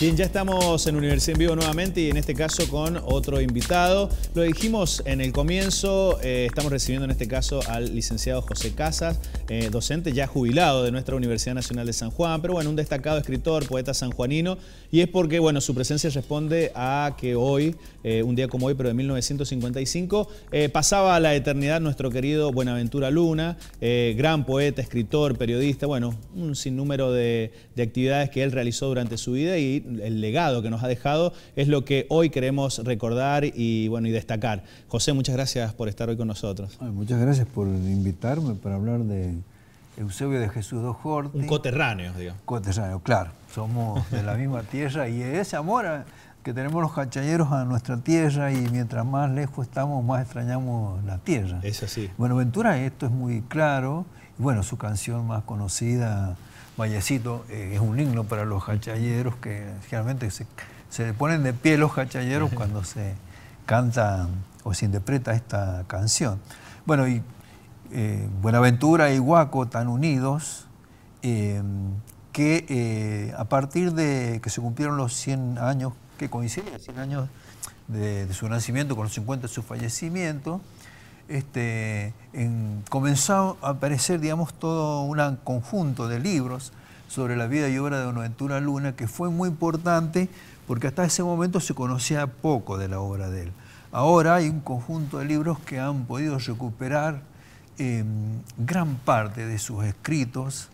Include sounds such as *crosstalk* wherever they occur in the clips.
Bien, ya estamos en Universidad en Vivo nuevamente y en este caso con otro invitado. Lo dijimos en el comienzo, eh, estamos recibiendo en este caso al licenciado José Casas, eh, docente ya jubilado de nuestra Universidad Nacional de San Juan, pero bueno, un destacado escritor, poeta sanjuanino, y es porque, bueno, su presencia responde a que hoy, eh, un día como hoy, pero de 1955, pasaba a la eternidad nuestro querido Buenaventura Luna, gran poeta, escritor, periodista, bueno, un sinnúmero de, de actividades que él realizó durante su vida y el legado que nos ha dejado es lo que hoy queremos recordar y, bueno, y destacar. José, muchas gracias por estar hoy con nosotros. muchas gracias por invitarme para hablar de Eusebio de Jesús Dojorte. Un coterráneo, digo. Coterráneo, claro. Somos de la misma tierra y ese amor que tenemos los cachayeros a nuestra tierra y mientras más lejos estamos, más extrañamos la tierra. Es así. Bueno, Ventura, esto es muy claro. Bueno, su canción más conocida vallecito eh, es un himno para los hachayeros que generalmente se, se ponen de pie los hachayeros cuando se canta o se interpreta esta canción. Bueno, y eh, Buenaventura y Huaco tan unidos em, que eh, a partir de que se cumplieron los 100 años, que coinciden 100 años de, su nacimiento con los 50 de su fallecimiento, este, comenzó a aparecer, digamos, todo un conjunto de libros sobre la vida y obra de Aventura Luna, que fue muy importante porque hasta ese momento se conocía poco de la obra de él. Ahora hay un conjunto de libros que han podido recuperar em, gran parte de sus escritos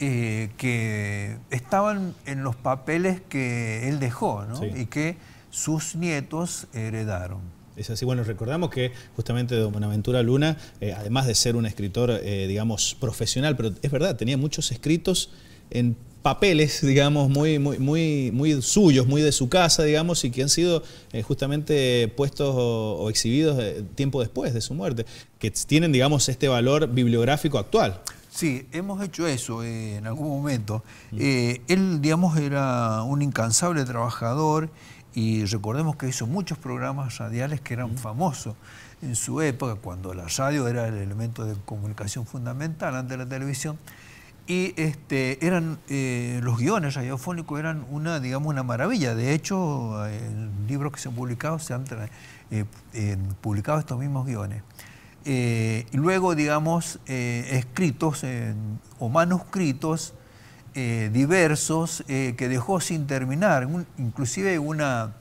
eh, que estaban en los papeles que él dejó y que sus nietos heredaron. Es así, bueno, recordamos que justamente Don Buenaventura Luna, eh, además de ser un escritor, eh, digamos, profesional, pero es verdad, tenía muchos escritos en papeles, digamos, muy, muy, muy, muy suyos, muy de su casa, digamos, y que han sido eh, justamente puestos o, exhibidos eh, tiempo después de su muerte, que tienen, digamos, este valor bibliográfico actual. Sí, hemos hecho eso eh, en algún momento. Mm. él, digamos, era un incansable trabajador y recordemos que hizo muchos programas radiales que eran mm. famosos en su época, cuando la radio era el elemento de comunicación fundamental ante la televisión. Y este, eran, eh, los guiones radiofónicos eran una, digamos, una maravilla. De hecho, en libros que se han publicado se han eh, publicado estos mismos guiones. Eh, y luego, digamos, escritos o manuscritos diversos que dejó sin terminar. inclusive una,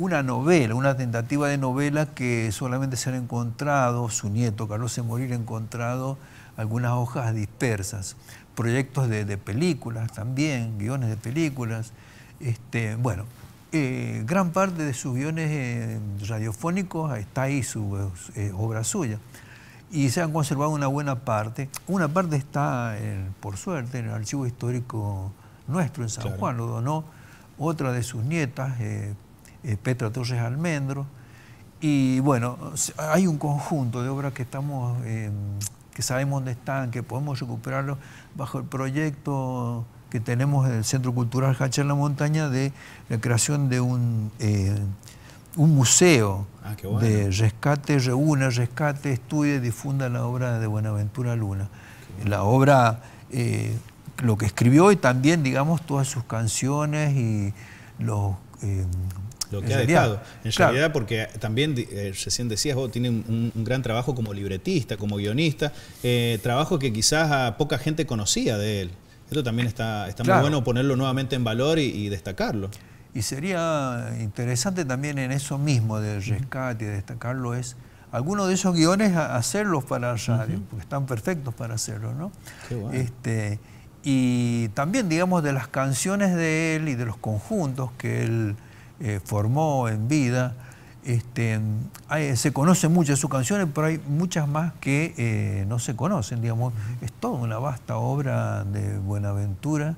una novela, una tentativa de novela que solamente se han encontrado, su nieto Carlos Morir ha encontrado algunas hojas dispersas proyectos de, películas también, guiones de películas. Este, bueno, eh, gran parte de sus guiones eh, radiofónicos está ahí, su eh, obra suya. Y se han conservado una buena parte. Una parte está, por suerte, en el archivo histórico nuestro en San Juan. Lo donó otra de sus nietas, Petra Torres Almendro. Y bueno, hay un conjunto de obras que estamos que sabemos dónde están, que podemos recuperarlos bajo el proyecto que tenemos en el Centro Cultural Hacha en la Montaña de la creación de un, eh, un museo ah, de rescate, reúne, rescate, estudia difunda la obra de Buenaventura Luna. La obra, eh, lo que escribió y también, digamos, todas sus canciones y los... Eh, lo que ha dejado. En realidad, porque también, eh, recién decías tiene un, gran trabajo como libretista, como guionista, eh, trabajo que quizás a poca gente conocía de él. Esto también está, está muy bueno ponerlo nuevamente en valor y, destacarlo. Y sería interesante también en eso mismo de rescate y destacarlo es algunos de esos guiones hacerlos para radio, porque están perfectos para hacerlo, ¿no? este, y también, digamos, de las canciones de él y de los conjuntos que él eh, formó en vida. Este, se conocen muchas sus canciones, pero hay muchas más que eh, no se conocen, digamos. Es toda una vasta obra de Buenaventura.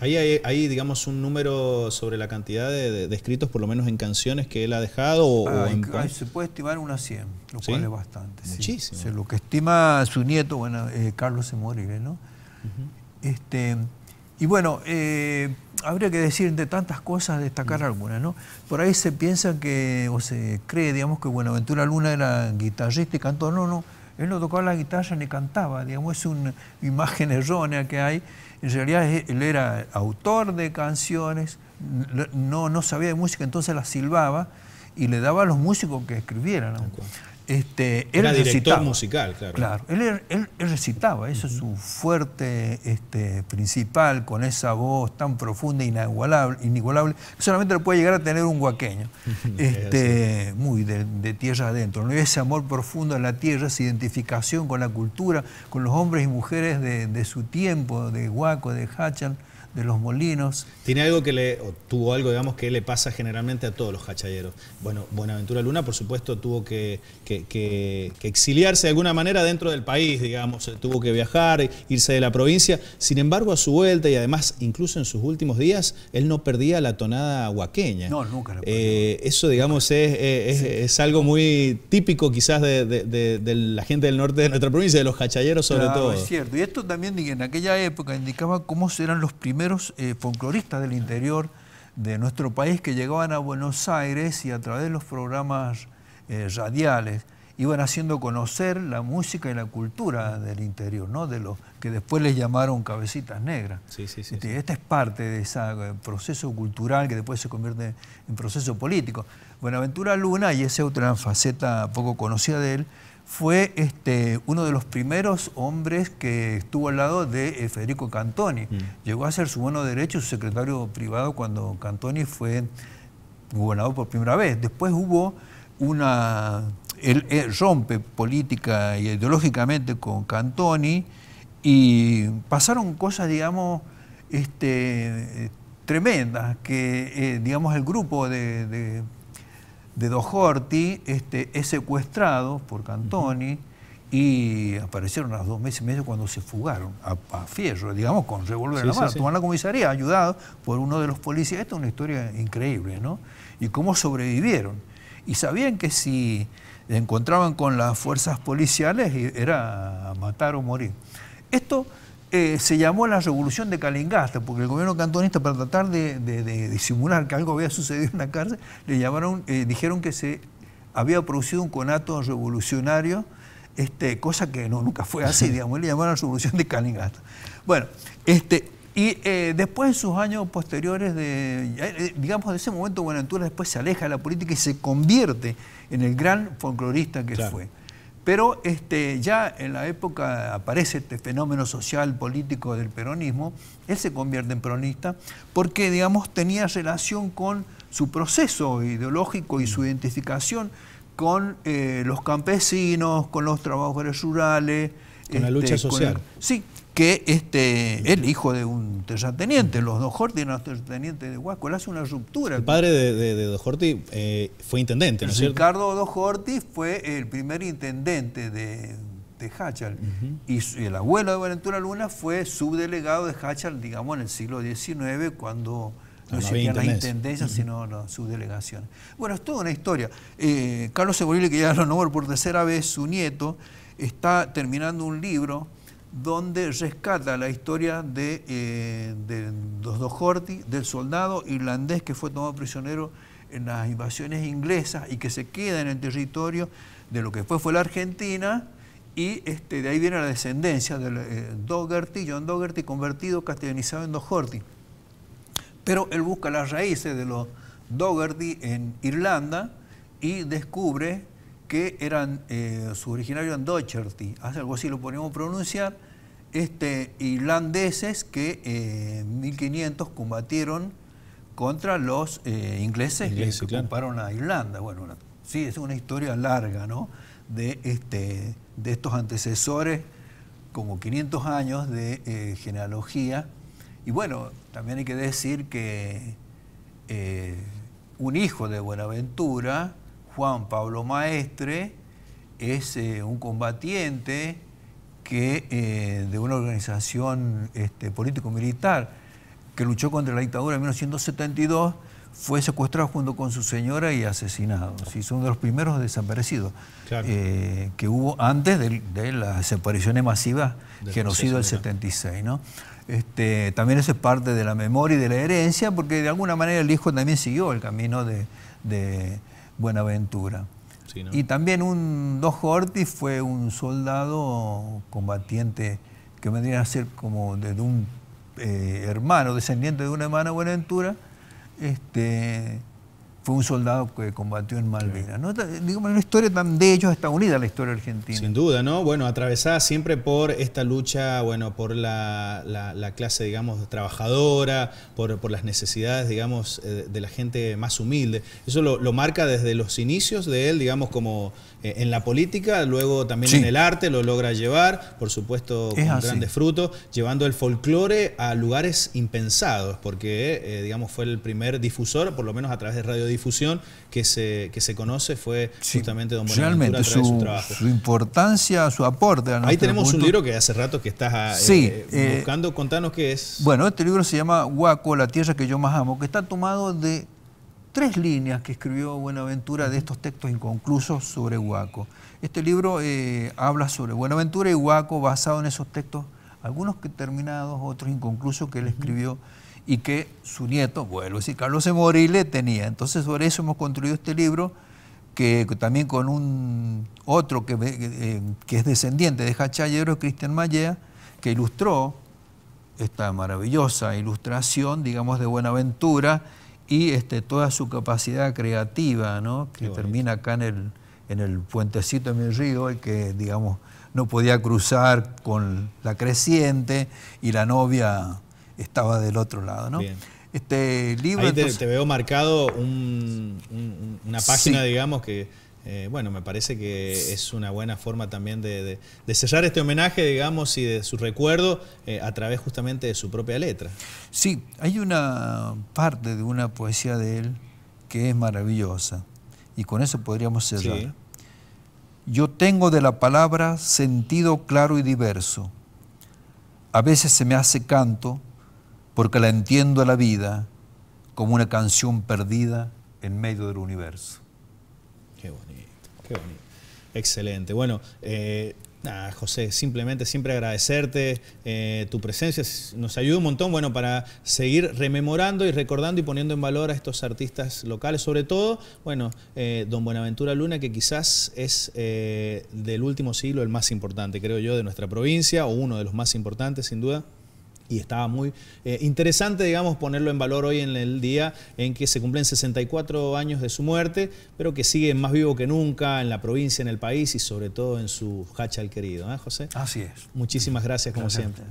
Ahí hay, digamos, un número sobre la cantidad de, escritos, por lo menos en canciones, que él ha dejado. se puede estimar unas 100, lo cual es bastante. Muchísimo. lo que estima su nieto, bueno, eh, Carlos Emorile, ¿no? este, y bueno, eh, habría que decir de tantas cosas, destacar mm. algunas, ¿no? Por ahí se piensa que, o se cree, digamos, que Buenaventura Luna era guitarrista y cantó. No, no, él no tocaba la guitarra ni cantaba, digamos, es una imagen errónea que hay. En realidad él era autor de canciones, no, no sabía de música, entonces la silbaba y le daba a los músicos que escribieran. Este, Era director musical, claro. él, recitaba, eso es su fuerte este, principal, con esa voz tan profunda e inigualable, que solamente lo puede llegar a tener un guaqueño *laughs* este, muy de, tierra adentro. ¿no? Ese amor profundo a la tierra, esa identificación con la cultura, con los hombres y mujeres de, de su tiempo, de Huaco, de Hachan de los molinos. Tiene algo que le, tuvo algo, digamos, que le pasa generalmente a todos los cachayeros Bueno, Buenaventura Luna, por supuesto, tuvo que, exiliarse de alguna manera dentro del país, digamos, eh, tuvo que viajar, irse de la provincia. Sin embargo, a su vuelta y además, incluso en sus últimos días, él no perdía la tonada huaqueña. No, nunca eh, Eso, digamos, es, algo muy típico quizás de, la gente del norte de nuestra provincia, de los cachayeros sobre claro, todo. Es cierto, y esto también en aquella época indicaba cómo serán los primeros eh, folcloristas del interior de nuestro país que llegaban a Buenos Aires y a través de los programas eh, radiales iban haciendo conocer la música y la cultura del interior, ¿no? de los que después les llamaron cabecitas negras. Este, esta es parte de ese eh, proceso cultural que después se convierte en proceso político. Buenaventura Luna, y esa otra faceta poco conocida de él, fue este, uno de los primeros hombres que estuvo al lado de eh, Federico Cantoni. Mm. Llegó a ser su bueno derecho, su secretario privado, cuando Cantoni fue gobernador por primera vez. Después hubo una... Él, rompe política y ideológicamente con Cantoni y pasaron cosas, digamos, este, tremendas que, eh, digamos, el grupo de de Dojorti este, es secuestrado por Cantoni y aparecieron a dos meses y medio cuando se fugaron a, Fierro, digamos, con revolver en la mano. la comisaría, ayudado por uno de los policías. Esta es una historia increíble, ¿no? Y cómo sobrevivieron. Y sabían que si encontraban con las fuerzas policiales era matar o morir. Esto eh, se llamó la revolución de Calingasta, porque el gobierno cantonista, para tratar de, disimular que algo había sucedido en la cárcel, le llamaron, eh, dijeron que se había producido un conato revolucionario, este, cosa que no, nunca fue así, *laughs* digamos, le llamaron la revolución de Calingasta. Bueno, este, y eh, después en sus años posteriores, de, digamos, de ese momento Buenaventura después se aleja de la política y se convierte en el gran folclorista que fue. Pero este, ya en la época aparece este fenómeno social, político del peronismo, él se convierte en peronista porque, digamos, tenía relación con su proceso ideológico y su identificación con eh, los campesinos, con los trabajadores rurales. Con la lucha este, social. sí, que este, el hijo de un terrateniente, los dos Horti eran los terratenientes de Huasco, él hace una ruptura. El padre de, Dos Horti eh, fue intendente, ¿no es cierto? Ricardo Dos Horti fue el primer intendente de, Hachal y el abuelo de Valentura Luna fue subdelegado de Hachal, digamos, en el siglo XIX, cuando no, se existían la sino la subdelegación... Bueno, es toda una historia. Eh, Carlos Seborile, que ya lo nombró por tercera vez, su nieto, está terminando un libro donde rescata la historia de, eh, los dos del soldado irlandés que fue tomado prisionero en las invasiones inglesas y que se queda en el territorio de lo que después fue la Argentina, y este, de ahí viene la descendencia de eh, John Dougherty, convertido, castellanizado en Dougherty. Pero él busca las raíces de los Dougherty en Irlanda y descubre que eran, eh, su originario en hace algo así lo podemos pronunciar, este, irlandeses que eh, en 1500 combatieron contra los eh, ingleses que ocuparon a Irlanda. Bueno, sí, es una historia larga, ¿no? De, este, de estos antecesores, como 500 años de eh, genealogía. Y bueno, también hay que decir que un hijo de Buenaventura, Juan Pablo Maestre, es un combatiente que eh, de una organización este, político-militar que luchó contra la dictadura en 1972, fue secuestrado junto con su señora y asesinado. Sí, son de los primeros desaparecidos eh, que hubo antes de, las desapariciones masivas, genocidio del 76. ¿no? Este, también eso es parte de la memoria y de la herencia, porque de alguna manera el hijo también siguió el camino de Buenaventura. Y también un Dojo Ortiz fue un soldado combatiente que vendría a ser como de, un eh, hermano, descendiente de una hermana Buenaventura, este, fue un soldado que combatió en Malvinas. ¿no? una historia tan de ellos está unida a la historia argentina. Sin duda, ¿no? Bueno, atravesada siempre por esta lucha, bueno, por la, clase, digamos, trabajadora, por, las necesidades, digamos, eh, de la gente más humilde. Eso lo, marca desde los inicios de él, digamos, como eh, en la política, luego también en el arte lo logra llevar, por supuesto, con grandes frutos, llevando el folclore a lugares impensados, porque, eh, digamos, fue el primer difusor, por lo menos a través de Radio difusión que se, que se conoce fue justamente Don Buenaventura realmente, su, su importancia, su aporte a Ahí tenemos un libro que hace rato que estás eh, eh, eh, buscando. Contanos qué es. Bueno, este libro se llama Huaco, la tierra que yo más amo, que está tomado de tres líneas que escribió Buenaventura de estos textos inconclusos sobre Huaco. Este libro habla sobre Buenaventura y Huaco basado en esos textos, algunos que terminados, otros inconclusos que él escribió y que su nieto, vuelvo a decir, Carlos Morilé tenía. Entonces sobre eso hemos construido este libro que también con un otro que, eh, que es descendiente de Hachayero, Cristian Mallea, que ilustró esta maravillosa ilustración, digamos, de Buenaventura y este, toda su capacidad creativa, ¿no? que termina acá en el, en el puentecito de mi río, y que, digamos, no podía cruzar con la creciente y la novia estaba del otro lado. ¿no? Este libro. te, veo marcado una página, digamos, que. Eh, bueno, me parece que es una buena forma también de, cerrar este homenaje, digamos, y de su recuerdo eh, a través justamente de su propia letra. Sí, hay una parte de una poesía de él que es maravillosa y con eso podríamos cerrar. Yo tengo de la palabra sentido claro y diverso. A veces se me hace canto, porque la entiendo a la vida como una canción perdida en medio del universo. Qué bonito, qué bonito. Excelente. Bueno, eh, José, simplemente siempre agradecerte eh, tu presencia. Nos ayuda un montón, bueno, para seguir rememorando y recordando y poniendo en valor a estos artistas locales. Sobre todo, bueno, eh, Don Buenaventura Luna, que quizás es del último siglo el más importante, creo yo, de nuestra provincia, o uno de los más importantes, sin duda y estaba muy eh, interesante, digamos, ponerlo en valor hoy en el día en que se cumplen 64 años de su muerte, pero que sigue más vivo que nunca en la provincia, en el país y sobre todo en su Hachal querido, ¿eh, José? Así es. Muchísimas gracias, como siempre.